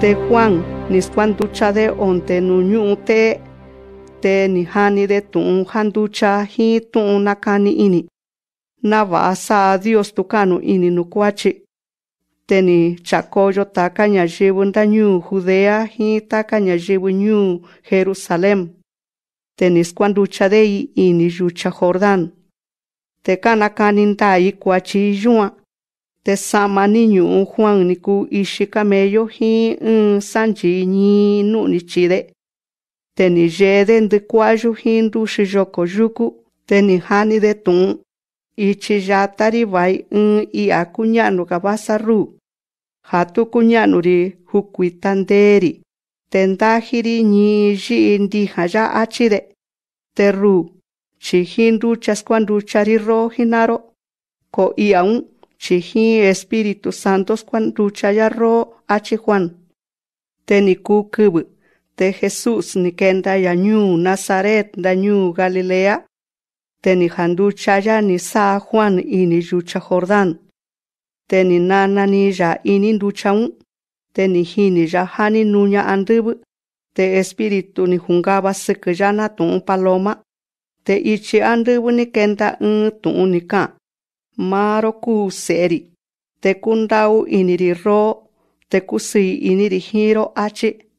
Te Juan, ducha de onte nuñute, te hani de tun ducha hi tun nakani ini. Navasa Dios tucano ini Te Teni chacoyo taka ñayibu ñu Judea hi ta ñu Jerusalem. Tenis ducha de ini yucha Jordán. Te ta i kuachi tesama niñu'u Juan niku ixi camello jin in sanyi ñinu nichide. Te ni yede ndikuayu jin nduxi yoko yuku, te ni jani de tun, ichi yatari vai in ia kuñanu kabasaru. Hatu kuñanuri hukuitanderi, te ndajiri ñi yi ndija ya achide. Te ru, chi jin duchas cuanduchari ro jinaro, ko iaun. chihi Espíritu Santos, Juan Ruchayarro H. Juan. Teniku Kubu. Te Jesús Nikenda Yañu Nazaret Dañu Galilea. Teni Handu Chaya ni Sa Juan ni Yucha Jordán. ni Nana ni Ya Ini Duchaun. Teni Hini Yahani Nuña Andubu. Te Espíritu ni Jungaba tu un Paloma. Te Ichi ni kenda Un tu maroku seri. Tekundau iniri ro, tekusi iniri hiro achi.